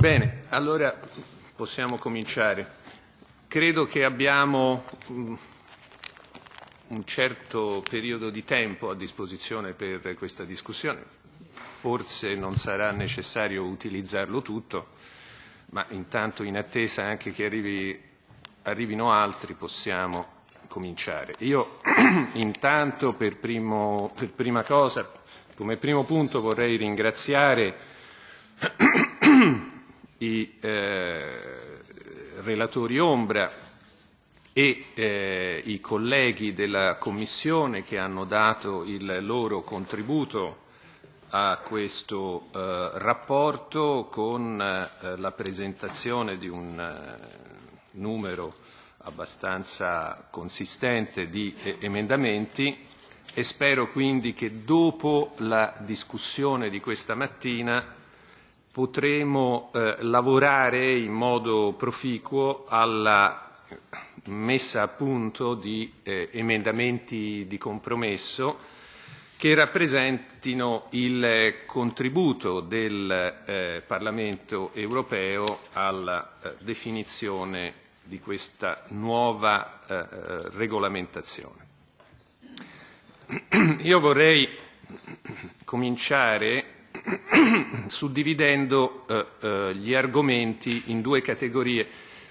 Bene, allora possiamo cominciare. Credo che abbiamo mm, un certo periodo di tempo a disposizione per questa discussione, forse non sarà necessario utilizzarlo tutto, ma intanto in attesa anche che arrivi, arrivino altri possiamo cominciare. Io intanto per, primo, per prima cosa, come primo punto vorrei ringraziare i eh, relatori ombra e eh, i colleghi della Commissione che hanno dato il loro contributo a questo eh, rapporto con eh, la presentazione di un eh, numero abbastanza consistente di eh, emendamenti e spero quindi che dopo la discussione di questa mattina potremo eh, lavorare in modo proficuo alla messa a punto di eh, emendamenti di compromesso che rappresentino il contributo del eh, Parlamento europeo alla eh, definizione di questa nuova eh, eh, regolamentazione. Io vorrei cominciare suddividendo eh, eh, gli argomenti in due categorie.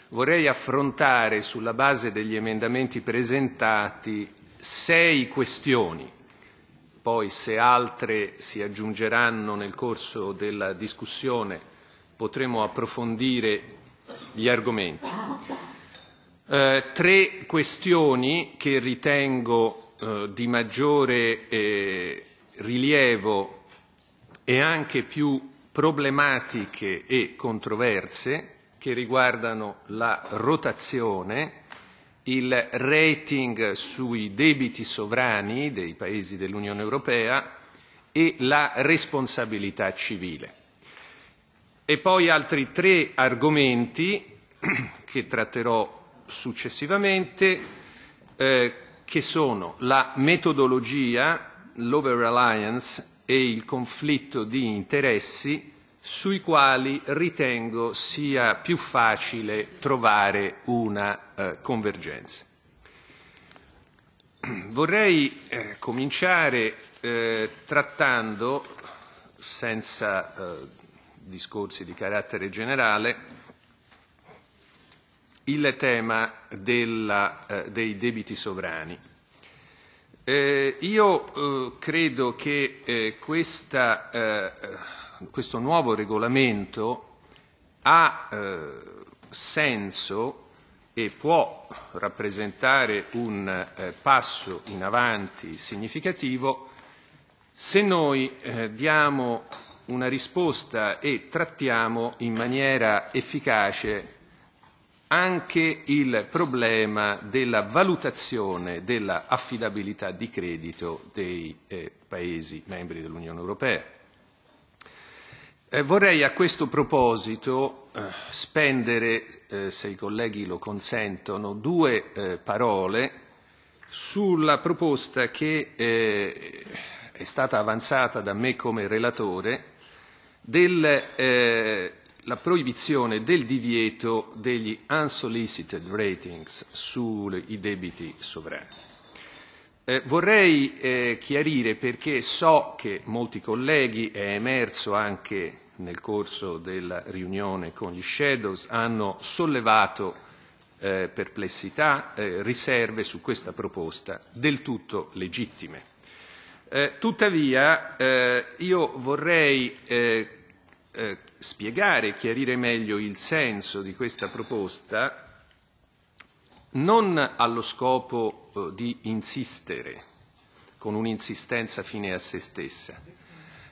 Vorrei affrontare sulla base degli emendamenti presentati sei questioni, poi se altre si aggiungeranno nel corso della discussione potremo approfondire gli argomenti. Eh, tre questioni che ritengo eh, di maggiore eh, rilievo e anche più problematiche e controverse che riguardano la rotazione, il rating sui debiti sovrani dei paesi dell'Unione Europea e la responsabilità civile. E poi altri tre argomenti che tratterò successivamente, eh, che sono la metodologia, l'over reliance e il conflitto di interessi sui quali ritengo sia più facile trovare una eh, convergenza. Vorrei eh, cominciare eh, trattando, senza eh, discorsi di carattere generale, il tema della, eh, dei debiti sovrani. Eh, io eh, credo che eh, questa, eh, eh, questo nuovo regolamento ha eh, senso e può rappresentare un passo in avanti significativo se noi diamo una risposta e trattiamo in maniera efficace anche il problema della valutazione della affidabilità di credito dei eh, Paesi membri dell'Unione Europea. Eh, vorrei a questo proposito eh, spendere, eh, se i colleghi lo consentono, due eh, parole sulla proposta che eh, è stata avanzata da me come relatore del la proibizione del divieto degli unsolicited ratings sui debiti sovrani. Eh, vorrei eh, chiarire perché so che molti colleghi, è emerso anche nel corso della riunione con gli Shadows, hanno sollevato eh, perplessità, eh, riserve su questa proposta del tutto legittime. Eh, tuttavia eh, io vorrei eh, spiegare e chiarire meglio il senso di questa proposta non allo scopo eh, di insistere con un'insistenza fine a se stessa,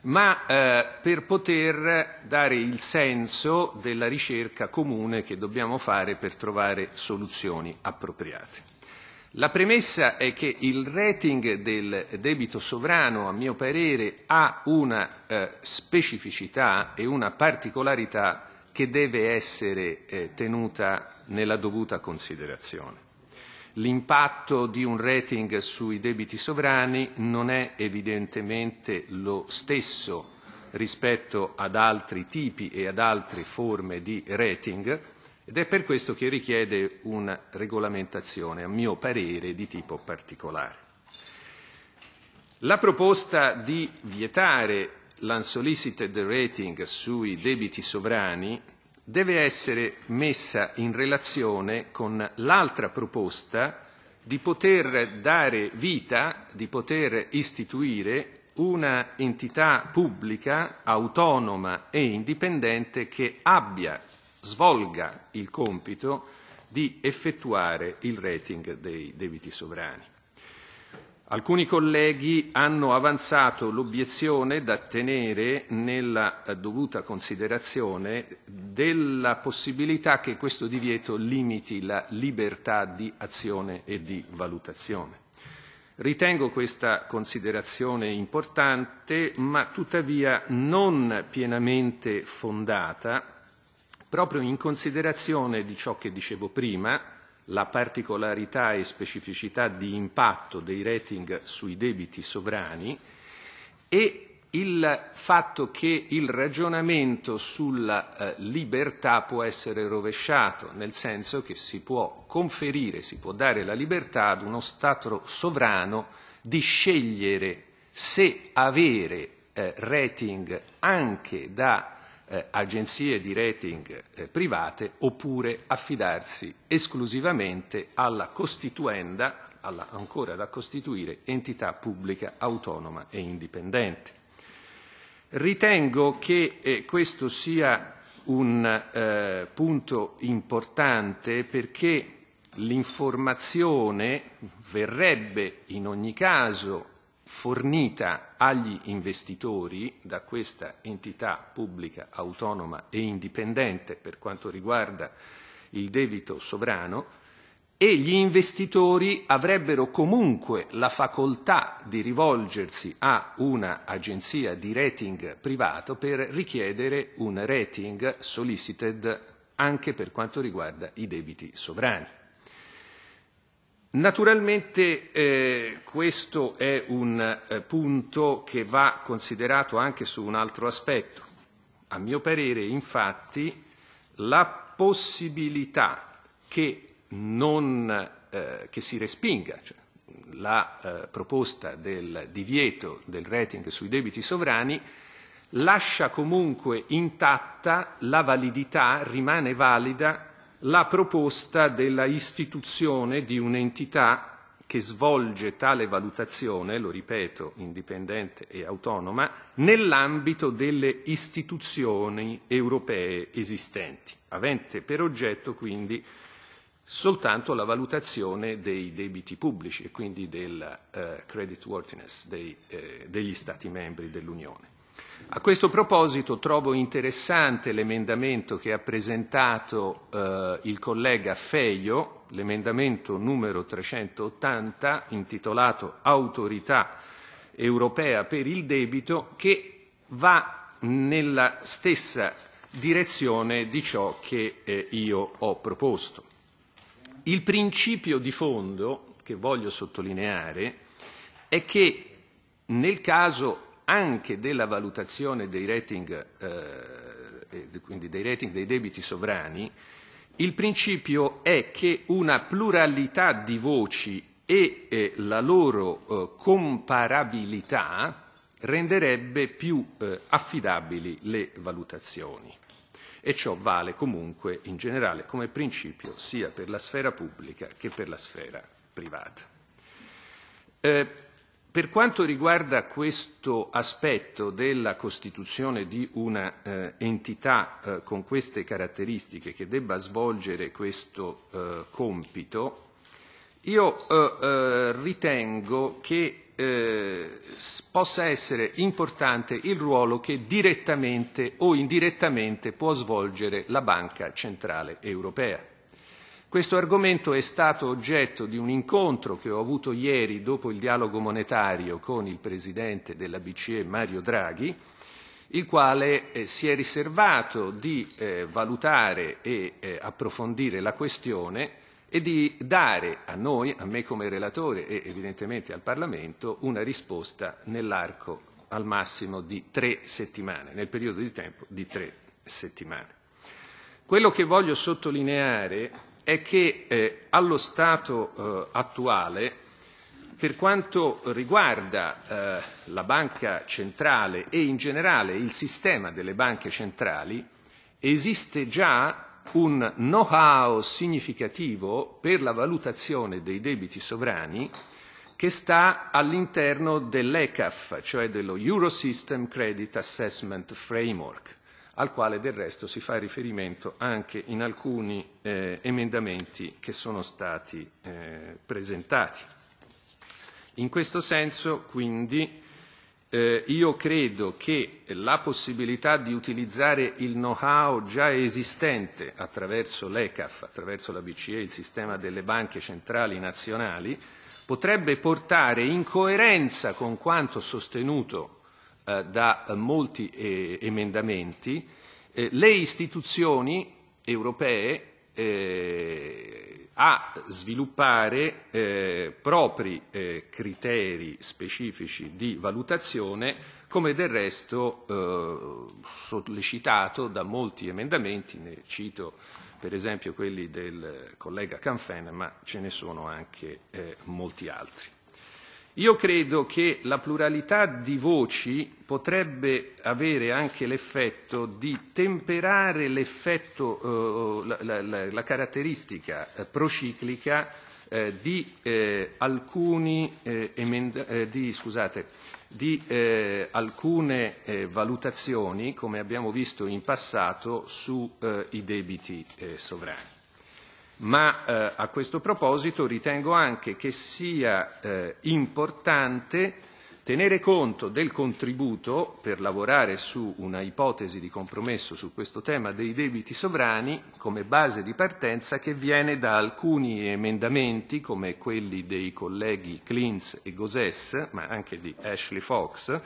ma eh, per poter dare il senso della ricerca comune che dobbiamo fare per trovare soluzioni appropriate. La premessa è che il rating del debito sovrano, a mio parere, ha una eh, specificità e una particolarità che deve essere eh, tenuta nella dovuta considerazione. L'impatto di un rating sui debiti sovrani non è evidentemente lo stesso rispetto ad altri tipi e ad altre forme di rating, ed è per questo che richiede una regolamentazione, a mio parere, di tipo particolare. La proposta di vietare l'unsolicited rating sui debiti sovrani deve essere messa in relazione con l'altra proposta di poter dare vita, di poter istituire una entità pubblica autonoma e indipendente che abbia svolga il compito di effettuare il rating dei debiti sovrani. Alcuni colleghi hanno avanzato l'obiezione da tenere nella eh, dovuta considerazione della possibilità che questo divieto limiti la libertà di azione e di valutazione. Ritengo questa considerazione importante, ma tuttavia non pienamente fondata, proprio in considerazione di ciò che dicevo prima, la particolarità e specificità di impatto dei rating sui debiti sovrani e il fatto che il ragionamento sulla eh, libertà può essere rovesciato, nel senso che si può conferire, si può dare la libertà ad uno Stato sovrano di scegliere se avere eh, rating anche da eh, agenzie di rating eh, private oppure affidarsi esclusivamente alla costituenda, alla ancora da costituire, entità pubblica autonoma e indipendente. Ritengo che eh, questo sia un eh, punto importante perché l'informazione verrebbe in ogni caso fornita agli investitori da questa entità pubblica autonoma e indipendente per quanto riguarda il debito sovrano e gli investitori avrebbero comunque la facoltà di rivolgersi a un'agenzia di rating privato per richiedere un rating solicited anche per quanto riguarda i debiti sovrani. Naturalmente eh, questo è un eh, punto che va considerato anche su un altro aspetto. A mio parere, infatti, la possibilità che, non, eh, che si respinga cioè, la eh, proposta del divieto del rating sui debiti sovrani lascia comunque intatta la validità, rimane valida la proposta della istituzione di un'entità che svolge tale valutazione, lo ripeto, indipendente e autonoma, nell'ambito delle istituzioni europee esistenti, avente per oggetto quindi soltanto la valutazione dei debiti pubblici e quindi del eh, credit worthiness dei, eh, degli Stati membri dell'Unione. A questo proposito trovo interessante l'emendamento che ha presentato eh, il collega Feio, l'emendamento numero 380 intitolato Autorità europea per il debito che va nella stessa direzione di ciò che eh, io ho proposto. Il principio di fondo che voglio sottolineare è che nel caso anche della valutazione dei rating, eh, quindi dei rating dei debiti sovrani, il principio è che una pluralità di voci e eh, la loro eh, comparabilità renderebbe più eh, affidabili le valutazioni. E ciò vale comunque in generale come principio sia per la sfera pubblica che per la sfera privata. Eh, per quanto riguarda questo aspetto della costituzione di un'entità eh, eh, con queste caratteristiche che debba svolgere questo eh, compito, io eh, eh, ritengo che eh, possa essere importante il ruolo che direttamente o indirettamente può svolgere la Banca Centrale Europea. Questo argomento è stato oggetto di un incontro che ho avuto ieri dopo il dialogo monetario con il Presidente della BCE Mario Draghi, il quale eh, si è riservato di eh, valutare e eh, approfondire la questione e di dare a noi, a me come relatore e evidentemente al Parlamento, una risposta nell'arco al massimo di tre settimane, nel periodo di tempo di tre settimane. Quello che voglio sottolineare è che eh, allo stato eh, attuale, per quanto riguarda eh, la banca centrale e in generale il sistema delle banche centrali, esiste già un know-how significativo per la valutazione dei debiti sovrani che sta all'interno dell'ECAF, cioè dello Eurosystem Credit Assessment Framework al quale del resto si fa riferimento anche in alcuni eh, emendamenti che sono stati eh, presentati. In questo senso, quindi, eh, io credo che la possibilità di utilizzare il know-how già esistente attraverso l'ECAF, attraverso la BCE, il sistema delle banche centrali nazionali, potrebbe portare in coerenza con quanto sostenuto eh, da molti eh, emendamenti, eh, le istituzioni europee eh, a sviluppare propri criteri specifici di valutazione, come del resto sollecitato da molti emendamenti, ne cito per esempio quelli del collega Canfen, ma ce ne sono anche molti altri. Io credo che la pluralità di voci potrebbe avere anche l'effetto di temperare l'effetto, eh, la, la, la, caratteristica eh, prociclica eh, di eh, alcuni eh, emenda, eh, di, scusate, di eh, alcune eh, valutazioni, come abbiamo visto in passato, sui eh, debiti sovrani ma eh, a questo proposito ritengo anche che sia eh, importante tenere conto del contributo per lavorare su una ipotesi di compromesso su questo tema dei debiti sovrani come base di partenza che viene da alcuni emendamenti come quelli dei colleghi Klintz e Gosses, ma anche di Ashley Fox,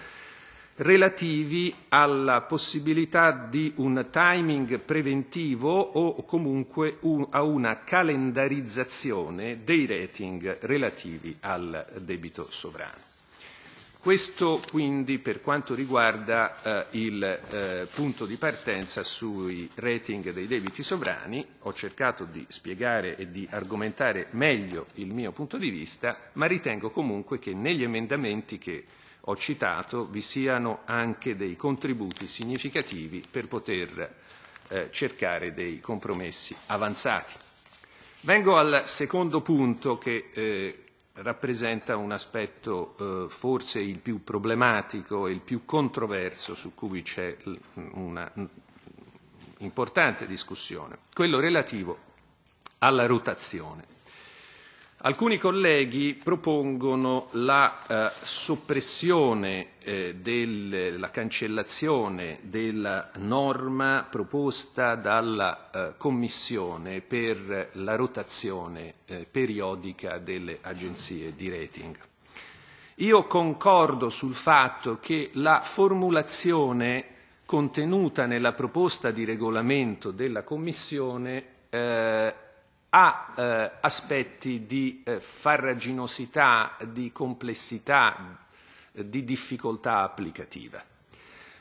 relativi alla possibilità di un timing preventivo o comunque un, a una calendarizzazione dei rating relativi al debito sovrano. Questo quindi per quanto riguarda eh, il eh, punto di partenza sui rating dei debiti sovrani, ho cercato di spiegare e di argomentare meglio il mio punto di vista, ma ritengo comunque che negli emendamenti che ho citato vi siano anche dei contributi significativi per poter eh, cercare dei compromessi avanzati. Vengo al secondo punto che eh, rappresenta un aspetto eh, forse il più problematico e il più controverso su cui c'è una importante discussione, quello relativo alla rotazione. Alcuni colleghi propongono la eh, soppressione, eh, del, la cancellazione della norma proposta dalla eh, Commissione per la rotazione eh, periodica delle agenzie di rating. Io concordo sul fatto che la formulazione contenuta nella proposta di regolamento della Commissione eh, ha eh, aspetti di eh, farraginosità, di complessità, eh, di difficoltà applicativa.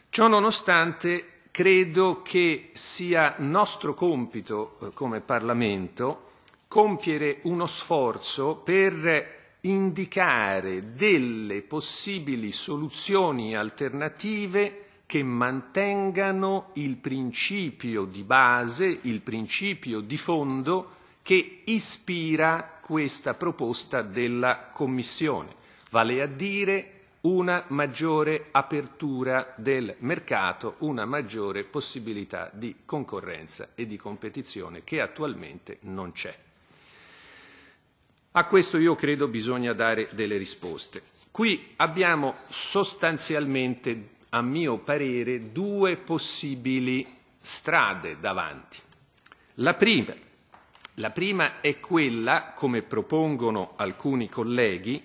Ciò nonostante, credo che sia nostro compito eh, come Parlamento compiere uno sforzo per indicare delle possibili soluzioni alternative che mantengano il principio di base, il principio di fondo che ispira questa proposta della Commissione, vale a dire una maggiore apertura del mercato, una maggiore possibilità di concorrenza e di competizione che attualmente non c'è. A questo io credo bisogna dare delle risposte. Qui abbiamo sostanzialmente, a mio parere, due possibili strade davanti. La prima la prima è quella, come propongono alcuni colleghi,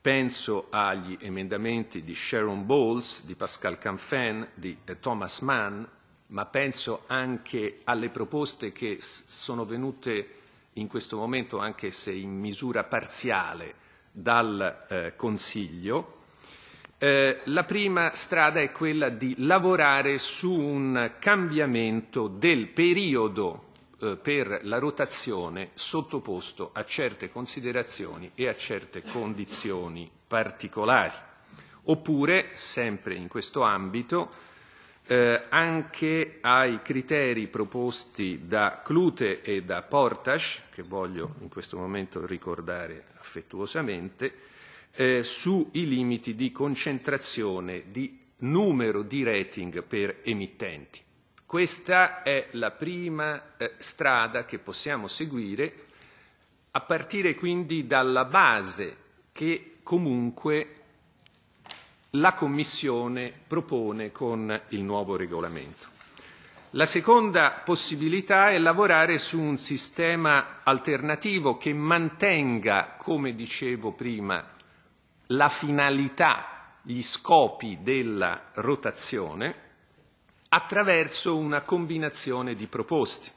penso agli emendamenti di Sharon Bowles, di Pascal Canfen, di eh, Thomas Mann, ma penso anche alle proposte che sono venute in questo momento, anche se in misura parziale, dal eh, Consiglio. Eh, la prima strada è quella di lavorare su un cambiamento del periodo eh, per la rotazione sottoposto a certe considerazioni e a certe condizioni particolari. Oppure, sempre in questo ambito, eh, anche ai criteri proposti da Clute e da Portas, che voglio in questo momento ricordare affettuosamente, eh, sui limiti di concentrazione di numero di rating per emittenti. Questa è la prima eh, strada che possiamo seguire a partire quindi dalla base che comunque la Commissione propone con il nuovo regolamento. La seconda possibilità è lavorare su un sistema alternativo che mantenga, come dicevo prima, la finalità, gli scopi della rotazione attraverso una combinazione di proposte.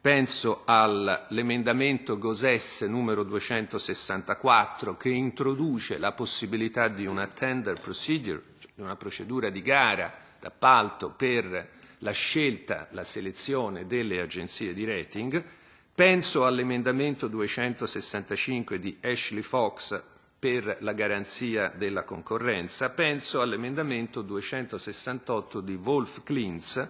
Penso all'emendamento Gosès numero 264 che introduce la possibilità di una tender procedure, cioè una procedura di gara, d'appalto per la scelta, la selezione delle agenzie di rating. Penso all'emendamento 265 di Ashley Fox per la garanzia della concorrenza, penso all'emendamento 268 di Wolf Klintz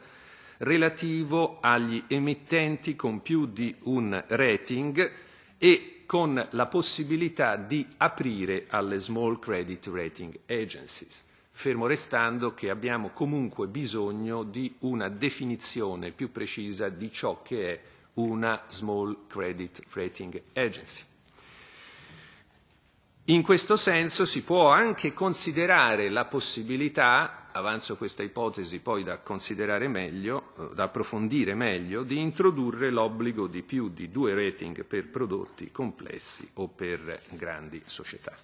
relativo agli emittenti con più di un rating e con la possibilità di aprire alle small credit rating agencies, fermo restando che abbiamo comunque bisogno di una definizione più precisa di ciò che è una small credit rating agency. In questo senso si può anche considerare la possibilità, avanzo questa ipotesi poi da considerare meglio, eh, da approfondire meglio, di introdurre l'obbligo di più di due rating per prodotti complessi o per grandi società.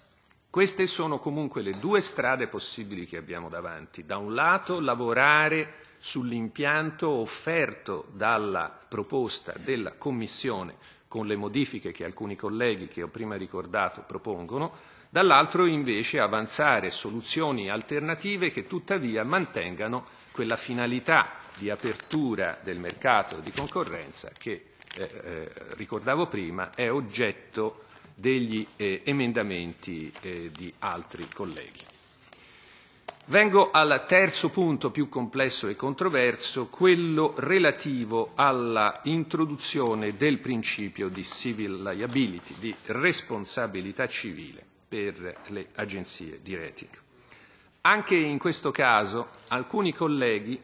Queste sono comunque le due strade possibili che abbiamo davanti. Da un lato lavorare sull'impianto offerto dalla proposta della Commissione con le modifiche che alcuni colleghi che ho prima ricordato propongono, dall'altro invece avanzare soluzioni alternative che tuttavia mantengano quella finalità di apertura del mercato di concorrenza che, eh, eh, ricordavo prima, è oggetto degli eh, emendamenti eh, di altri colleghi. Vengo al terzo punto più complesso e controverso, quello relativo alla introduzione del principio di civil liability, di responsabilità civile per le agenzie di rating. Anche in questo caso alcuni colleghi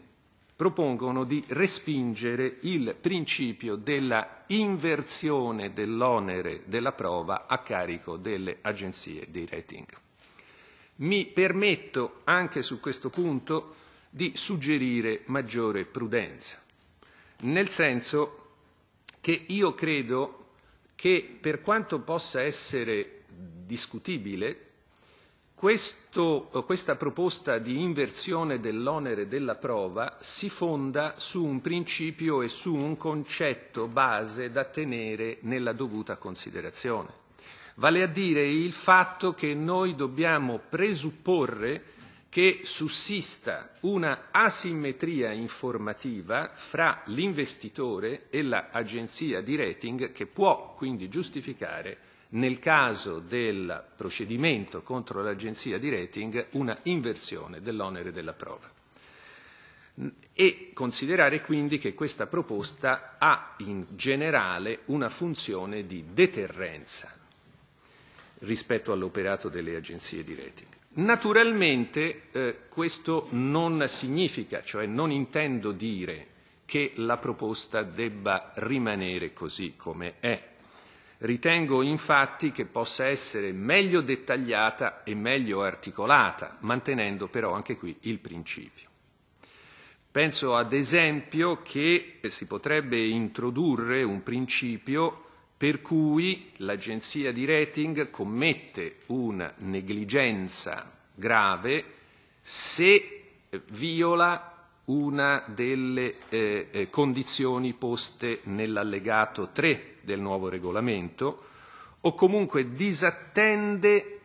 propongono di respingere il principio della inversione dell'onere della prova a carico delle agenzie di rating. Mi permetto anche su questo punto di suggerire maggiore prudenza, nel senso che io credo che per quanto possa essere discutibile, questo, questa proposta di inversione dell'onere della prova si fonda su un principio e su un concetto base da tenere nella dovuta considerazione vale a dire il fatto che noi dobbiamo presupporre che sussista una asimmetria informativa fra l'investitore e l'agenzia di rating che può quindi giustificare nel caso del procedimento contro l'agenzia di rating una inversione dell'onere della prova e considerare quindi che questa proposta ha in generale una funzione di deterrenza rispetto all'operato delle agenzie di rating. Naturalmente eh, questo non significa, cioè non intendo dire che la proposta debba rimanere così come è. Ritengo infatti che possa essere meglio dettagliata e meglio articolata, mantenendo però anche qui il principio. Penso ad esempio che si potrebbe introdurre un principio per cui l'agenzia di rating commette una negligenza grave se eh, viola una delle eh, eh condizioni poste nell'allegato 3 del nuovo regolamento o comunque disattende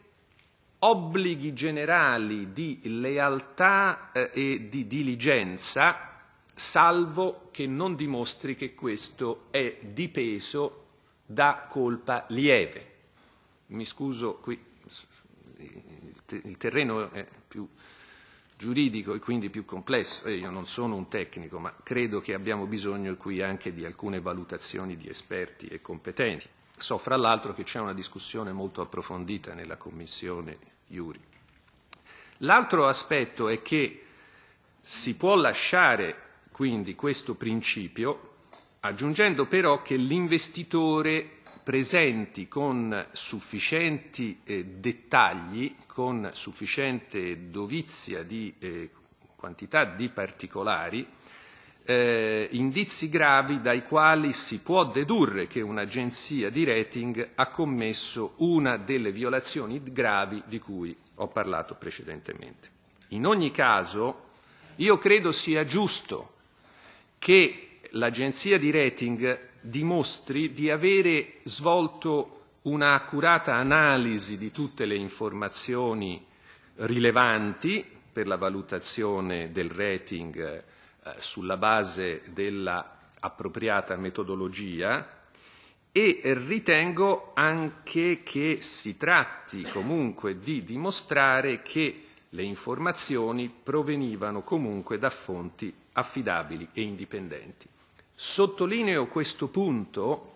obblighi generali di lealtà eh, e di diligenza, salvo che non dimostri che questo è di peso da colpa lieve. Mi scuso, qui il terreno è più giuridico e quindi più complesso, eh, io non sono un tecnico, ma credo che abbiamo bisogno qui anche di alcune valutazioni di esperti e competenti. So fra l'altro che c'è una discussione molto approfondita nella Commissione Iuri. L'altro aspetto è che si può lasciare quindi questo principio aggiungendo però che l'investitore presenti con sufficienti eh, dettagli, con sufficiente dovizia di eh, quantità di particolari, eh, indizi gravi dai quali si può dedurre che un'agenzia di rating ha commesso una delle violazioni gravi di cui ho parlato precedentemente. In ogni caso, io credo sia giusto che l'agenzia di rating dimostri di avere svolto una accurata analisi di tutte le informazioni rilevanti per la valutazione del rating eh, sulla base della appropriata metodologia e ritengo anche che si tratti comunque di dimostrare che le informazioni provenivano comunque da fonti affidabili e indipendenti. Sottolineo questo punto,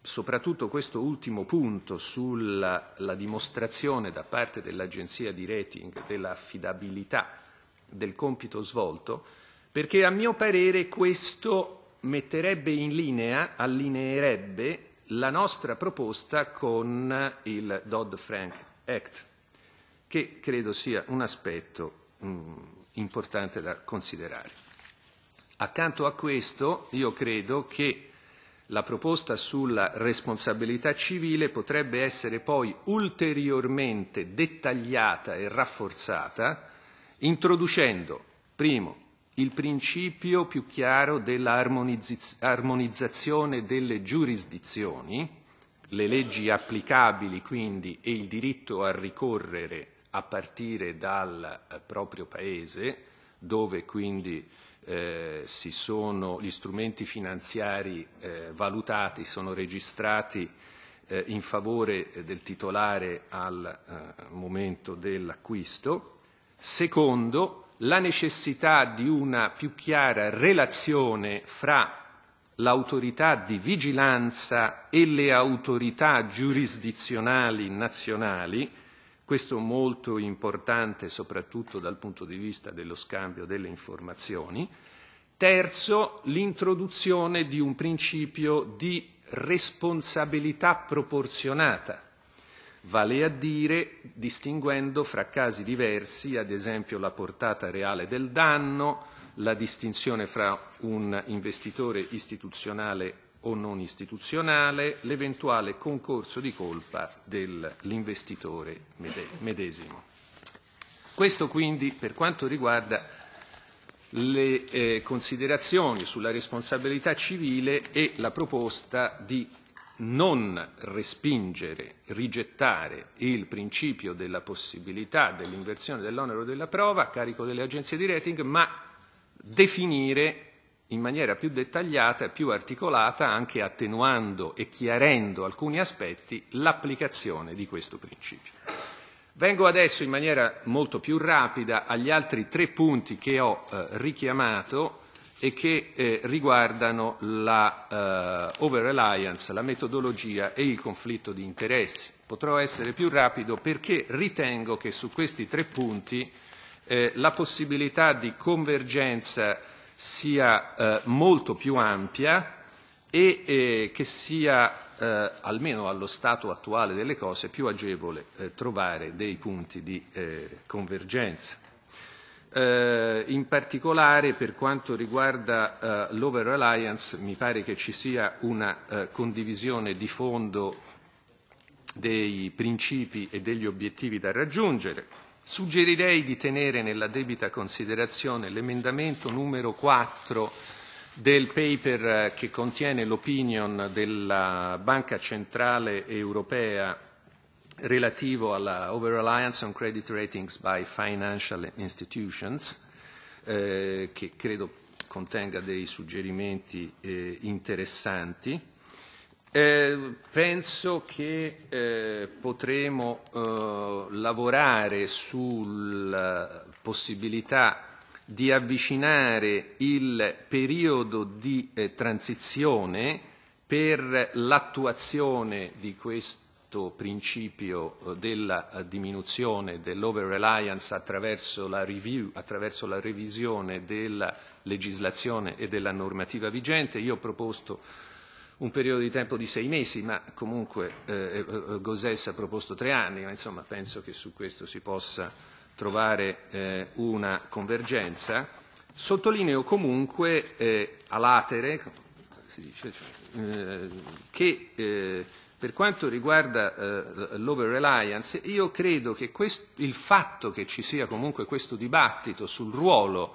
soprattutto questo ultimo punto sulla dimostrazione da parte dell'agenzia di rating dell'affidabilità del compito svolto, perché a mio parere questo metterebbe in linea, allineerebbe la nostra proposta con il Dodd-Frank Act, che credo sia un aspetto mh, mm, importante da considerare. Accanto a questo io credo che la proposta sulla responsabilità civile potrebbe essere poi ulteriormente dettagliata e rafforzata introducendo, primo, il principio più chiaro dell'armonizzazione delle giurisdizioni, le leggi applicabili quindi e il diritto a ricorrere a partire dal eh, proprio paese, dove quindi eh, sono, gli strumenti finanziari eh, valutati sono registrati eh, in favore eh, del titolare al eh, momento dell'acquisto. Secondo, la necessità di una più chiara relazione fra l'autorità di vigilanza e le autorità giurisdizionali nazionali questo molto importante soprattutto dal punto di vista dello scambio delle informazioni. Terzo, l'introduzione di un principio di responsabilità proporzionata, vale a dire distinguendo fra casi diversi, ad esempio la portata reale del danno, la distinzione fra un investitore istituzionale o non istituzionale l'eventuale concorso di colpa dell'investitore medesimo. Questo quindi per quanto riguarda le eh, considerazioni sulla responsabilità civile e la proposta di non respingere, rigettare il principio della possibilità dell'inversione dell'onere della prova a carico delle agenzie di rating, ma definire in maniera più dettagliata e più articolata, anche attenuando e chiarendo alcuni aspetti, l'applicazione di questo principio. Vengo adesso in maniera molto più rapida agli altri tre punti che ho eh, richiamato e che eh, riguardano la eh, over reliance, la metodologia e il conflitto di interessi. Potrò essere più rapido perché ritengo che su questi tre punti eh, la possibilità di convergenza sia eh, molto più ampia e eh, che sia, eh, almeno allo stato attuale delle cose, più agevole eh, trovare dei punti di eh, convergenza. Eh, in particolare per quanto riguarda l'over Alliance mi pare che ci sia una condivisione di fondo dei principi e degli obiettivi da raggiungere Suggerirei di tenere nella debita considerazione l'emendamento numero 4 del paper eh, che contiene l'opinion della Banca Centrale Europea relativo alla over reliance on credit ratings by financial institutions, eh, che credo contenga dei suggerimenti eh, interessanti. Eh, penso che eh, potremo eh, lavorare sulla possibilità di avvicinare il periodo di eh, transizione per l'attuazione di questo principio eh, della diminuzione dell'over reliance attraverso la, review, attraverso la revisione della legislazione e della normativa vigente. Io ho proposto un periodo di tempo di sei mesi, ma comunque eh, eh, eh, Gosès ha proposto tre anni, ma insomma penso che su questo si possa trovare eh, una convergenza. Sottolineo comunque eh, a latere dice, eh, che eh, per quanto riguarda l'over reliance, io credo che questo, il fatto che ci sia comunque questo dibattito sul ruolo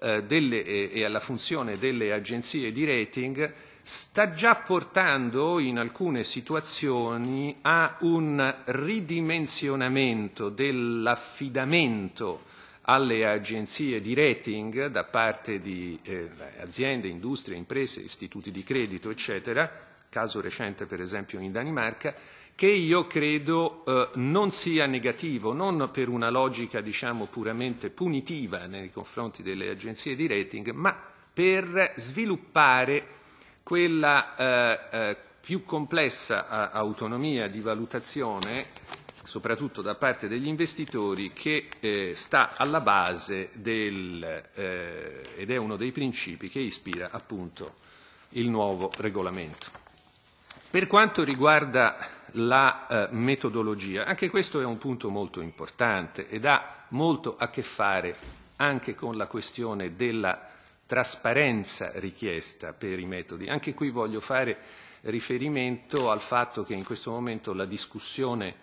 eh, delle, e alla funzione delle agenzie di rating sta già portando in alcune situazioni a un ridimensionamento dell'affidamento alle agenzie di rating da parte di eh, aziende, industrie, imprese, istituti di credito, eccetera, caso recente per esempio in Danimarca, che io credo eh, non sia negativo, non per una logica diciamo, puramente punitiva nei confronti delle agenzie di rating, ma per sviluppare quella eh, eh, più complessa autonomia di valutazione, soprattutto da parte degli investitori, che eh, sta alla base del, eh, ed è uno dei principi che ispira appunto il nuovo regolamento. Per quanto riguarda la eh, metodologia. Anche questo è un punto molto importante ed ha molto a che fare anche con la questione della trasparenza richiesta per i metodi. Anche qui voglio fare riferimento al fatto che in questo momento la discussione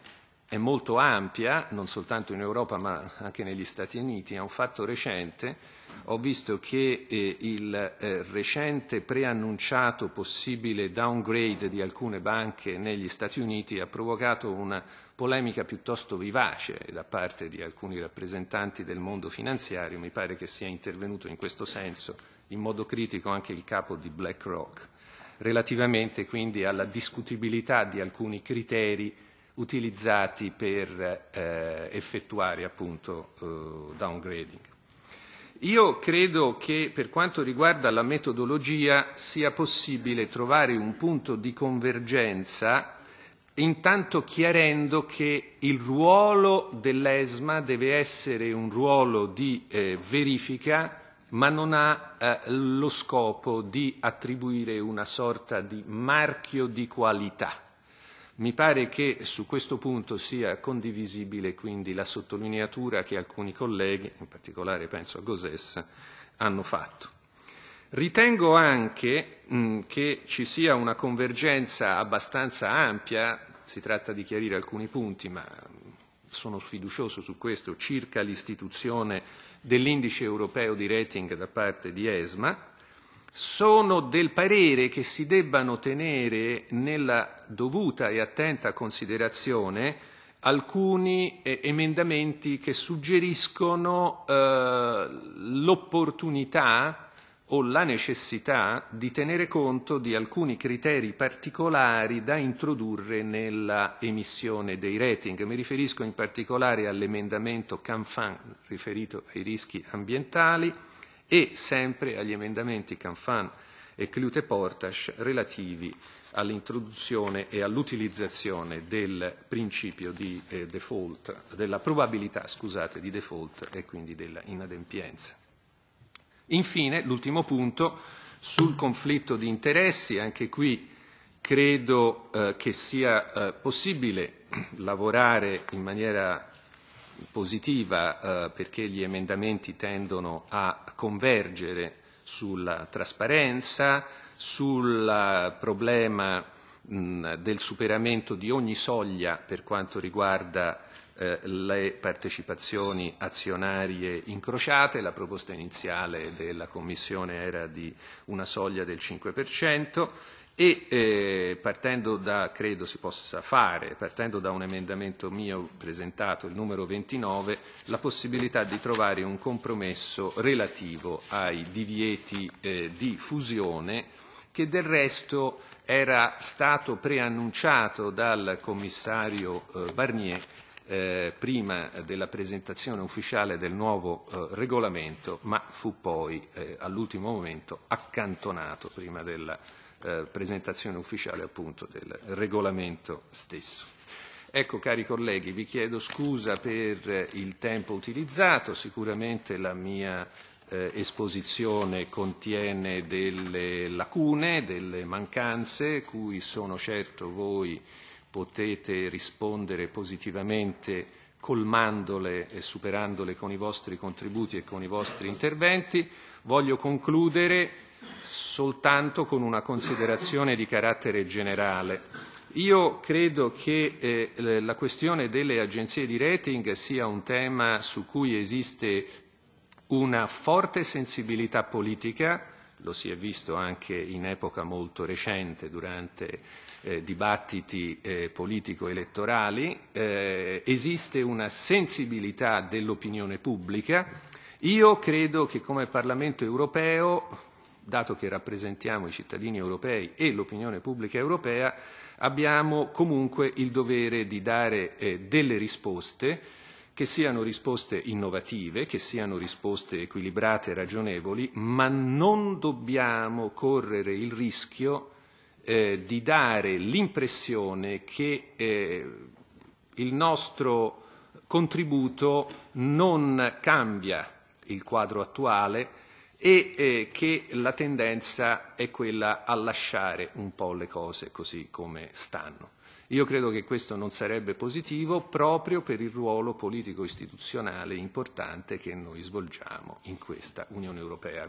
è molto ampia, non soltanto in Europa ma anche negli Stati Uniti, è un fatto recente. Ho visto che eh, il eh, recente preannunciato possibile downgrade di alcune banche negli Stati Uniti ha provocato una polemica piuttosto vivace da parte di alcuni rappresentanti del mondo finanziario. Mi pare che sia intervenuto in questo senso in modo critico anche il capo di BlackRock relativamente quindi alla discutibilità di alcuni criteri utilizzati per eh, effettuare appunto eh, downgrading. Io credo che per quanto riguarda la metodologia sia possibile trovare un punto di convergenza intanto chiarendo che il ruolo dell'ESMA deve essere un ruolo di eh, verifica ma non ha eh, lo scopo di attribuire una sorta di marchio di qualità mi pare che su questo punto sia condivisibile quindi la sottolineatura che alcuni colleghi, in particolare penso a Gosès, hanno fatto. Ritengo anche mh, mm, che ci sia una convergenza abbastanza ampia, si tratta di chiarire alcuni punti, ma sono fiducioso su questo, circa l'istituzione dell'indice europeo di rating da parte di ESMA, sono del parere che si debbano tenere nella dovuta e attenta considerazione alcuni eh, emendamenti che suggeriscono eh, l'opportunità o la necessità di tenere conto di alcuni criteri particolari da introdurre nella emissione dei rating. Mi riferisco in particolare all'emendamento Canfan riferito ai rischi ambientali, e sempre agli emendamenti Canfan e Clute Portas relativi all'introduzione e all'utilizzazione del principio di, eh, default, della probabilità scusate, di default e quindi della inadempienza. Infine, l'ultimo punto, sul conflitto di interessi, anche qui credo eh, che sia eh, possibile lavorare in maniera positiva eh, perché gli emendamenti tendono a convergere sulla trasparenza, sul problema mh, mm, del superamento di ogni soglia per quanto riguarda eh, le partecipazioni azionarie incrociate, la proposta iniziale della Commissione era di una soglia del 5%, e eh, partendo da, credo si possa fare, partendo da un emendamento mio presentato, il numero 29, la possibilità di trovare un compromesso relativo ai divieti eh, di fusione che del resto era stato preannunciato dal commissario eh, Barnier eh, prima della presentazione ufficiale del nuovo eh, regolamento, ma fu poi eh, all'ultimo momento accantonato prima della presentazione eh, presentazione ufficiale appunto del regolamento stesso. Ecco cari colleghi, vi chiedo scusa per eh, il tempo utilizzato, sicuramente la mia eh, esposizione contiene delle lacune, delle mancanze, cui sono certo voi potete rispondere positivamente colmandole e superandole con i vostri contributi e con i vostri interventi. Voglio concludere soltanto con una considerazione di carattere generale. Io credo che eh, la questione delle agenzie di rating sia un tema su cui esiste una forte sensibilità politica, lo si è visto anche in epoca molto recente durante eh, dibattiti eh, politico-elettorali, eh, esiste una sensibilità dell'opinione pubblica. Io credo che come Parlamento europeo dato che rappresentiamo i cittadini europei e l'opinione pubblica europea, abbiamo comunque il dovere di dare eh, delle risposte che siano risposte innovative, che siano risposte equilibrate e ragionevoli, ma non dobbiamo correre il rischio eh, di dare l'impressione che eh, il nostro contributo non cambia il quadro attuale, e eh, che la tendenza è quella a lasciare un po' le cose così come stanno. Io credo che questo non sarebbe positivo proprio per il ruolo politico-istituzionale importante che noi svolgiamo in questa Unione Europea.